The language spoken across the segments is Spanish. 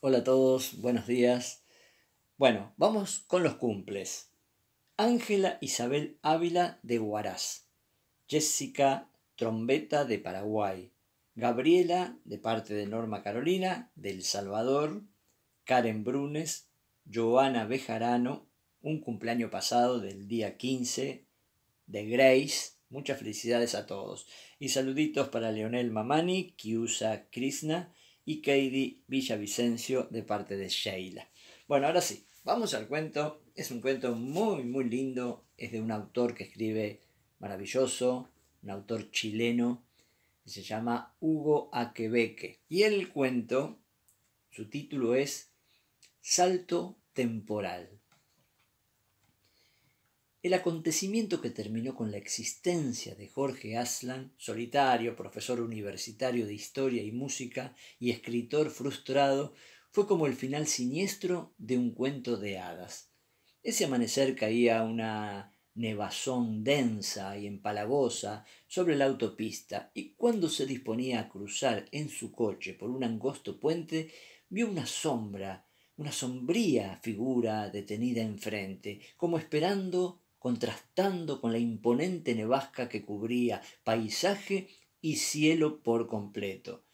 Hola a todos, buenos días. Bueno, vamos con los cumples. Ángela Isabel Ávila de guarás Jessica Trombeta de Paraguay, Gabriela de parte de Norma Carolina del Salvador, Karen Brunes, Joana Bejarano, un cumpleaños pasado del día 15, de Grace, muchas felicidades a todos. Y saluditos para Leonel Mamani, Kiusa Krishna, y Katie Villavicencio de parte de Sheila. Bueno, ahora sí, vamos al cuento. Es un cuento muy, muy lindo. Es de un autor que escribe maravilloso, un autor chileno, que se llama Hugo Aquebeque. Y el cuento, su título es Salto Temporal. El acontecimiento que terminó con la existencia de Jorge Aslan, solitario, profesor universitario de historia y música y escritor frustrado, fue como el final siniestro de un cuento de hadas. Ese amanecer caía una nevazón densa y empalagosa sobre la autopista y cuando se disponía a cruzar en su coche por un angosto puente, vio una sombra, una sombría figura detenida enfrente, como esperando contrastando con la imponente nevasca que cubría paisaje y cielo por completo.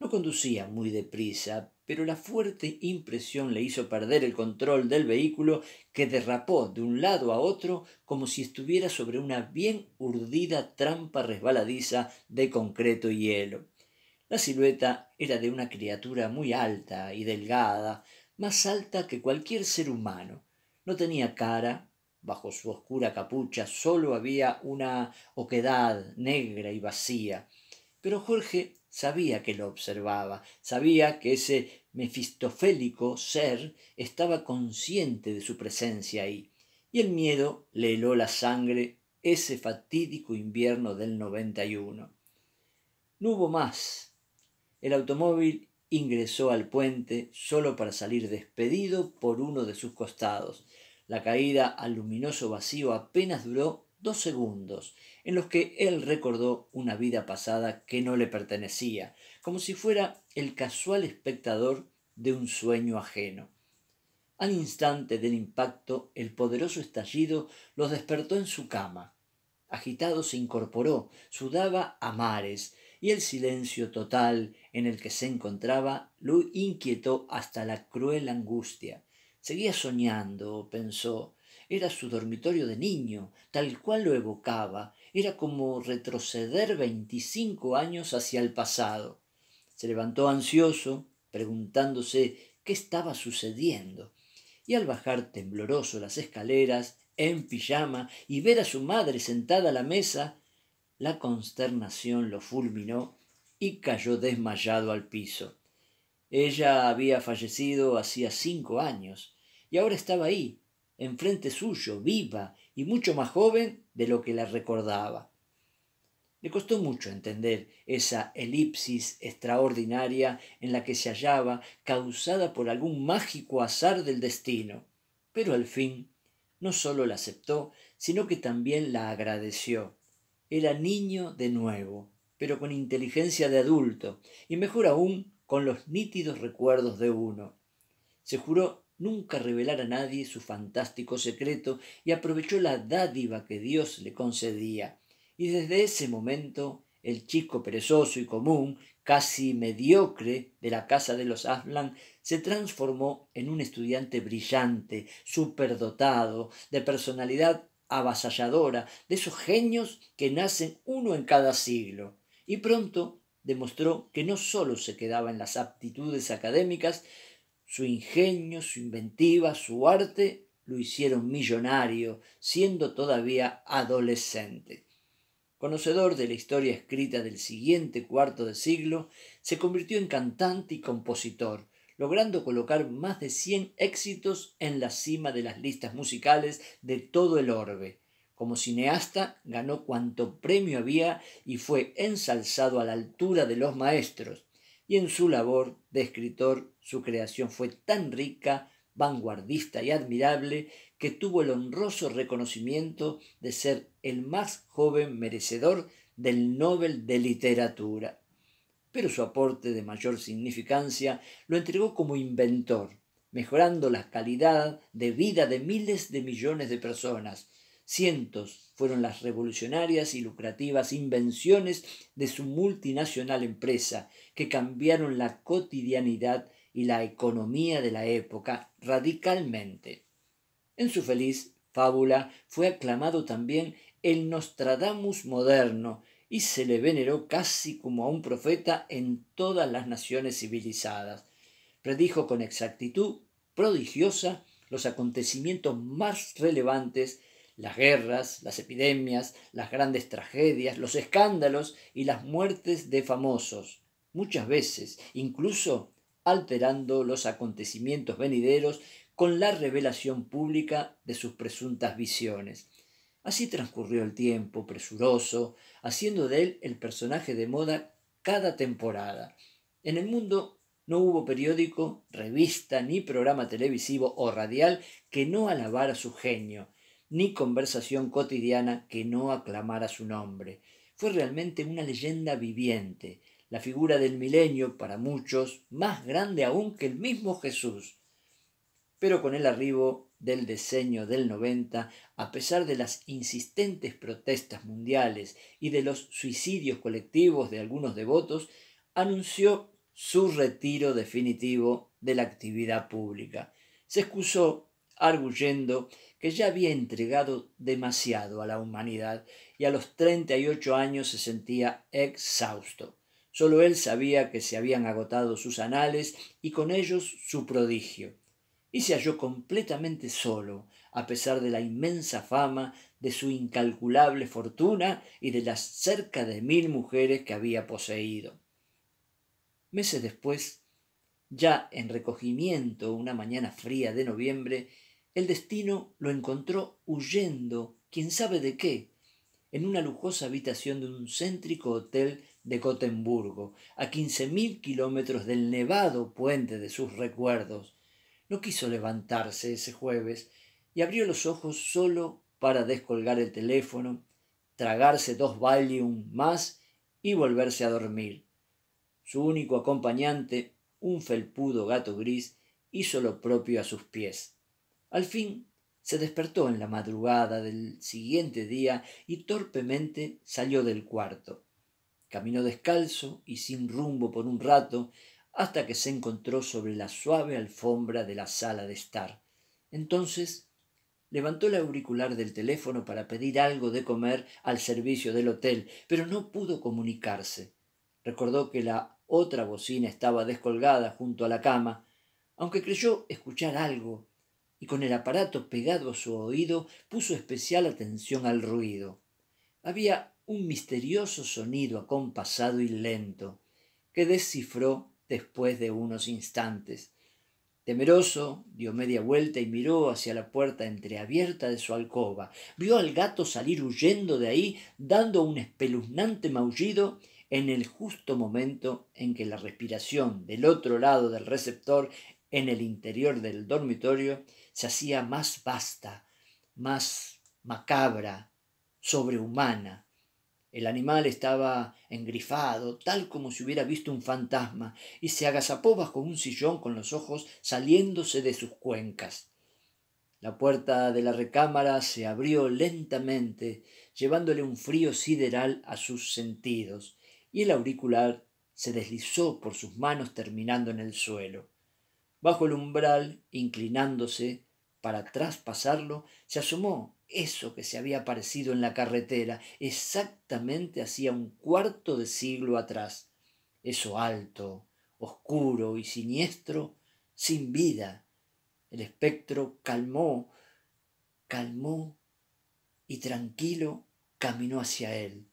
No conducía muy deprisa, pero la fuerte impresión le hizo perder el control del vehículo que derrapó de un lado a otro como si estuviera sobre una bien urdida trampa resbaladiza de concreto y hielo. La silueta era de una criatura muy alta y delgada, más alta que cualquier ser humano. No tenía cara, Bajo su oscura capucha solo había una oquedad negra y vacía. Pero Jorge sabía que lo observaba, sabía que ese mefistofélico ser estaba consciente de su presencia ahí, y el miedo le heló la sangre ese fatídico invierno del 91. No hubo más. El automóvil ingresó al puente solo para salir despedido por uno de sus costados. La caída al luminoso vacío apenas duró dos segundos, en los que él recordó una vida pasada que no le pertenecía, como si fuera el casual espectador de un sueño ajeno. Al instante del impacto, el poderoso estallido los despertó en su cama. Agitado se incorporó, sudaba a mares, y el silencio total en el que se encontraba lo inquietó hasta la cruel angustia. Seguía soñando, pensó. Era su dormitorio de niño, tal cual lo evocaba. Era como retroceder veinticinco años hacia el pasado. Se levantó ansioso, preguntándose qué estaba sucediendo. Y al bajar tembloroso las escaleras, en pijama, y ver a su madre sentada a la mesa, la consternación lo fulminó y cayó desmayado al piso. Ella había fallecido hacía cinco años y ahora estaba ahí, enfrente suyo, viva y mucho más joven de lo que la recordaba. Le costó mucho entender esa elipsis extraordinaria en la que se hallaba, causada por algún mágico azar del destino, pero al fin no sólo la aceptó, sino que también la agradeció. Era niño de nuevo, pero con inteligencia de adulto, y mejor aún con los nítidos recuerdos de uno. Se juró nunca revelar a nadie su fantástico secreto y aprovechó la dádiva que Dios le concedía. Y desde ese momento, el chico perezoso y común, casi mediocre de la casa de los Aslan, se transformó en un estudiante brillante, superdotado, de personalidad avasalladora, de esos genios que nacen uno en cada siglo. Y pronto demostró que no sólo se quedaba en las aptitudes académicas, su ingenio, su inventiva, su arte lo hicieron millonario, siendo todavía adolescente. Conocedor de la historia escrita del siguiente cuarto de siglo, se convirtió en cantante y compositor, logrando colocar más de 100 éxitos en la cima de las listas musicales de todo el orbe. Como cineasta ganó cuanto premio había y fue ensalzado a la altura de los maestros y en su labor de escritor su creación fue tan rica, vanguardista y admirable que tuvo el honroso reconocimiento de ser el más joven merecedor del Nobel de Literatura. Pero su aporte de mayor significancia lo entregó como inventor, mejorando la calidad de vida de miles de millones de personas, Cientos fueron las revolucionarias y lucrativas invenciones de su multinacional empresa que cambiaron la cotidianidad y la economía de la época radicalmente. En su feliz fábula fue aclamado también el Nostradamus moderno y se le veneró casi como a un profeta en todas las naciones civilizadas. Predijo con exactitud prodigiosa los acontecimientos más relevantes las guerras, las epidemias, las grandes tragedias, los escándalos y las muertes de famosos, muchas veces incluso alterando los acontecimientos venideros con la revelación pública de sus presuntas visiones. Así transcurrió el tiempo, presuroso, haciendo de él el personaje de moda cada temporada. En el mundo no hubo periódico, revista, ni programa televisivo o radial que no alabara su genio, ni conversación cotidiana que no aclamara su nombre. Fue realmente una leyenda viviente, la figura del milenio para muchos, más grande aún que el mismo Jesús. Pero con el arribo del diseño del 90, a pesar de las insistentes protestas mundiales y de los suicidios colectivos de algunos devotos, anunció su retiro definitivo de la actividad pública. Se excusó arguyendo que ya había entregado demasiado a la humanidad y a los treinta y ocho años se sentía exhausto. Solo él sabía que se habían agotado sus anales y con ellos su prodigio. Y se halló completamente solo, a pesar de la inmensa fama, de su incalculable fortuna y de las cerca de mil mujeres que había poseído. Meses después, ya en recogimiento una mañana fría de noviembre, el destino lo encontró huyendo, quién sabe de qué, en una lujosa habitación de un céntrico hotel de Gotemburgo, a quince mil kilómetros del nevado puente de sus recuerdos. No quiso levantarse ese jueves y abrió los ojos solo para descolgar el teléfono, tragarse dos Valium más y volverse a dormir. Su único acompañante, un felpudo gato gris, hizo lo propio a sus pies. Al fin se despertó en la madrugada del siguiente día y torpemente salió del cuarto. Caminó descalzo y sin rumbo por un rato hasta que se encontró sobre la suave alfombra de la sala de estar. Entonces levantó el auricular del teléfono para pedir algo de comer al servicio del hotel, pero no pudo comunicarse. Recordó que la otra bocina estaba descolgada junto a la cama, aunque creyó escuchar algo con el aparato pegado a su oído puso especial atención al ruido. Había un misterioso sonido acompasado y lento, que descifró después de unos instantes. Temeroso, dio media vuelta y miró hacia la puerta entreabierta de su alcoba. Vio al gato salir huyendo de ahí, dando un espeluznante maullido en el justo momento en que la respiración del otro lado del receptor, en el interior del dormitorio, se hacía más vasta, más macabra, sobrehumana. El animal estaba engrifado, tal como si hubiera visto un fantasma, y se agazapó bajo un sillón con los ojos saliéndose de sus cuencas. La puerta de la recámara se abrió lentamente, llevándole un frío sideral a sus sentidos, y el auricular se deslizó por sus manos terminando en el suelo. Bajo el umbral, inclinándose para traspasarlo, se asomó eso que se había aparecido en la carretera exactamente hacía un cuarto de siglo atrás. Eso alto, oscuro y siniestro, sin vida. El espectro calmó, calmó y tranquilo caminó hacia él,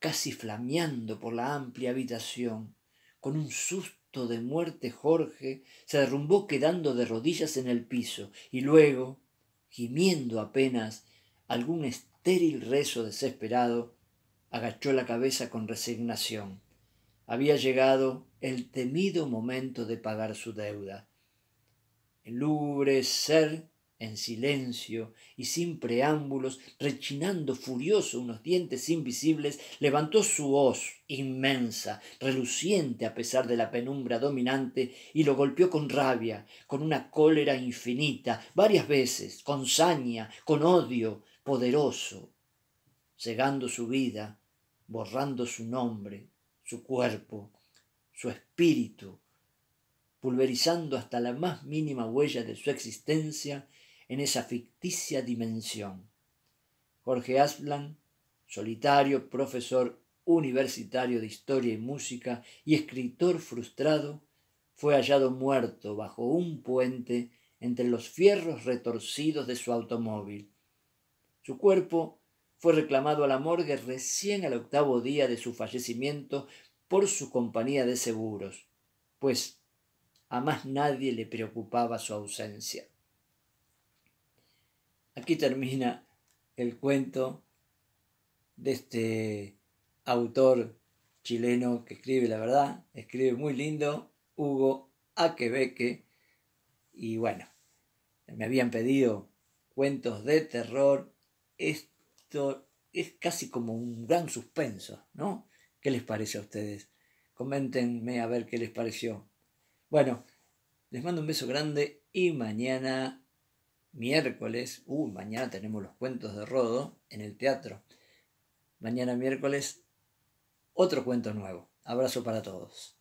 casi flameando por la amplia habitación, con un susto de muerte Jorge se derrumbó quedando de rodillas en el piso y luego, gimiendo apenas algún estéril rezo desesperado, agachó la cabeza con resignación. Había llegado el temido momento de pagar su deuda. El ser en silencio y sin preámbulos, rechinando furioso unos dientes invisibles, levantó su hoz inmensa, reluciente a pesar de la penumbra dominante, y lo golpeó con rabia, con una cólera infinita, varias veces, con saña, con odio, poderoso, cegando su vida, borrando su nombre, su cuerpo, su espíritu, pulverizando hasta la más mínima huella de su existencia, en esa ficticia dimensión. Jorge Asplan, solitario profesor universitario de historia y música y escritor frustrado, fue hallado muerto bajo un puente entre los fierros retorcidos de su automóvil. Su cuerpo fue reclamado a la morgue recién al octavo día de su fallecimiento por su compañía de seguros, pues a más nadie le preocupaba su ausencia. Aquí termina el cuento de este autor chileno que escribe, la verdad, escribe muy lindo, Hugo Aquebeque. Y bueno, me habían pedido cuentos de terror. Esto es casi como un gran suspenso, ¿no? ¿Qué les parece a ustedes? Coméntenme a ver qué les pareció. Bueno, les mando un beso grande y mañana miércoles, uh, mañana tenemos los cuentos de Rodo en el teatro. Mañana miércoles, otro cuento nuevo. Abrazo para todos.